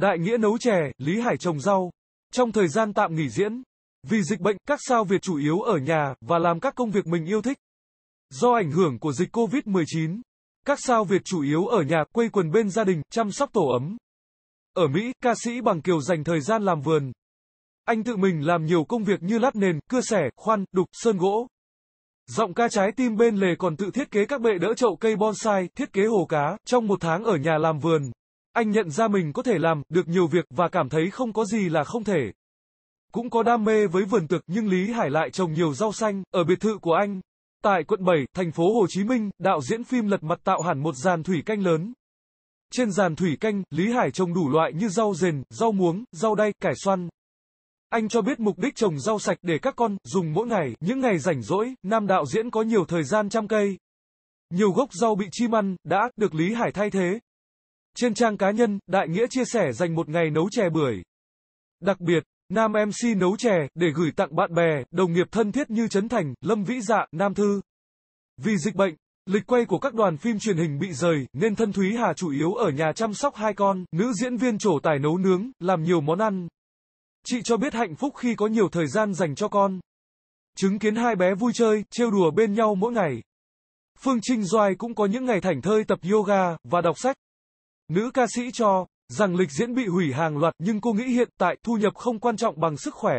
Đại Nghĩa nấu chè, Lý Hải trồng rau. Trong thời gian tạm nghỉ diễn, vì dịch bệnh, các sao Việt chủ yếu ở nhà và làm các công việc mình yêu thích. Do ảnh hưởng của dịch COVID-19, các sao Việt chủ yếu ở nhà quây quần bên gia đình, chăm sóc tổ ấm. Ở Mỹ, ca sĩ Bằng Kiều dành thời gian làm vườn. Anh tự mình làm nhiều công việc như lát nền, cưa sẻ, khoan, đục, sơn gỗ. Giọng ca trái tim bên lề còn tự thiết kế các bệ đỡ chậu cây bonsai, thiết kế hồ cá, trong một tháng ở nhà làm vườn. Anh nhận ra mình có thể làm được nhiều việc và cảm thấy không có gì là không thể. Cũng có đam mê với vườn tược nhưng Lý Hải lại trồng nhiều rau xanh ở biệt thự của anh. Tại quận 7, thành phố Hồ Chí Minh, đạo diễn phim Lật Mặt tạo hẳn một dàn thủy canh lớn. Trên dàn thủy canh, Lý Hải trồng đủ loại như rau rền, rau muống, rau đay, cải xoăn. Anh cho biết mục đích trồng rau sạch để các con dùng mỗi ngày, những ngày rảnh rỗi, nam đạo diễn có nhiều thời gian chăm cây. Nhiều gốc rau bị chim ăn đã được Lý Hải thay thế. Trên trang cá nhân, Đại Nghĩa chia sẻ dành một ngày nấu chè bưởi. Đặc biệt, nam MC nấu chè để gửi tặng bạn bè, đồng nghiệp thân thiết như Trấn Thành, Lâm Vĩ Dạ, Nam Thư. Vì dịch bệnh, lịch quay của các đoàn phim truyền hình bị rời, nên Thân Thúy Hà chủ yếu ở nhà chăm sóc hai con, nữ diễn viên trổ tài nấu nướng, làm nhiều món ăn. Chị cho biết hạnh phúc khi có nhiều thời gian dành cho con. Chứng kiến hai bé vui chơi, trêu đùa bên nhau mỗi ngày. Phương Trinh Doai cũng có những ngày thảnh thơi tập yoga và đọc sách. Nữ ca sĩ cho rằng lịch diễn bị hủy hàng loạt nhưng cô nghĩ hiện tại thu nhập không quan trọng bằng sức khỏe.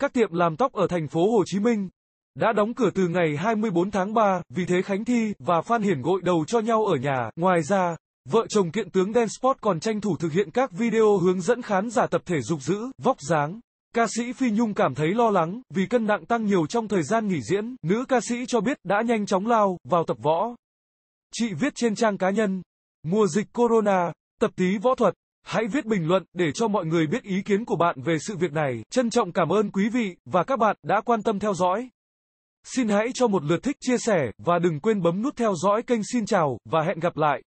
Các tiệm làm tóc ở thành phố Hồ Chí Minh đã đóng cửa từ ngày 24 tháng 3, vì thế Khánh Thi và Phan Hiển gội đầu cho nhau ở nhà. Ngoài ra, vợ chồng kiện tướng Dan Sport còn tranh thủ thực hiện các video hướng dẫn khán giả tập thể dục giữ, vóc dáng. Ca sĩ Phi Nhung cảm thấy lo lắng vì cân nặng tăng nhiều trong thời gian nghỉ diễn. Nữ ca sĩ cho biết đã nhanh chóng lao vào tập võ. Chị viết trên trang cá nhân Mùa dịch corona, tập tí võ thuật, hãy viết bình luận để cho mọi người biết ý kiến của bạn về sự việc này. Trân trọng cảm ơn quý vị và các bạn đã quan tâm theo dõi. Xin hãy cho một lượt thích chia sẻ và đừng quên bấm nút theo dõi kênh xin chào và hẹn gặp lại.